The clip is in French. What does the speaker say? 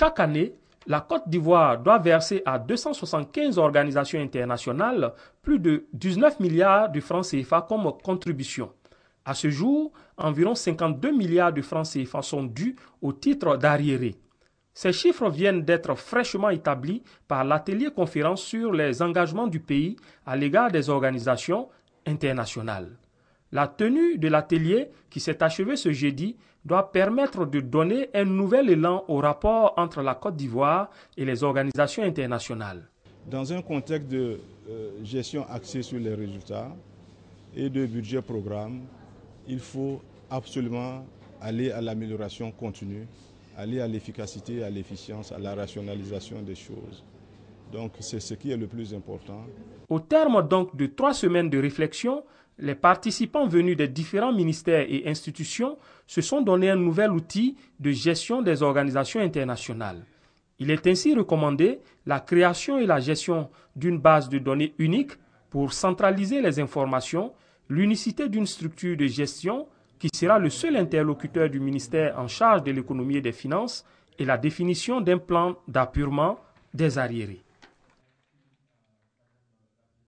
Chaque année, la Côte d'Ivoire doit verser à 275 organisations internationales plus de 19 milliards de francs CFA comme contribution. À ce jour, environ 52 milliards de francs CFA sont dus au titre d'arriérés. Ces chiffres viennent d'être fraîchement établis par l'atelier conférence sur les engagements du pays à l'égard des organisations internationales. La tenue de l'atelier qui s'est achevé ce jeudi doit permettre de donner un nouvel élan au rapport entre la Côte d'Ivoire et les organisations internationales. Dans un contexte de euh, gestion axée sur les résultats et de budget programme, il faut absolument aller à l'amélioration continue, aller à l'efficacité, à l'efficience, à la rationalisation des choses. Donc c'est ce qui est le plus important. Au terme donc de trois semaines de réflexion, les participants venus des différents ministères et institutions se sont donné un nouvel outil de gestion des organisations internationales. Il est ainsi recommandé la création et la gestion d'une base de données unique pour centraliser les informations, l'unicité d'une structure de gestion qui sera le seul interlocuteur du ministère en charge de l'économie et des finances et la définition d'un plan d'appurement des arriérés.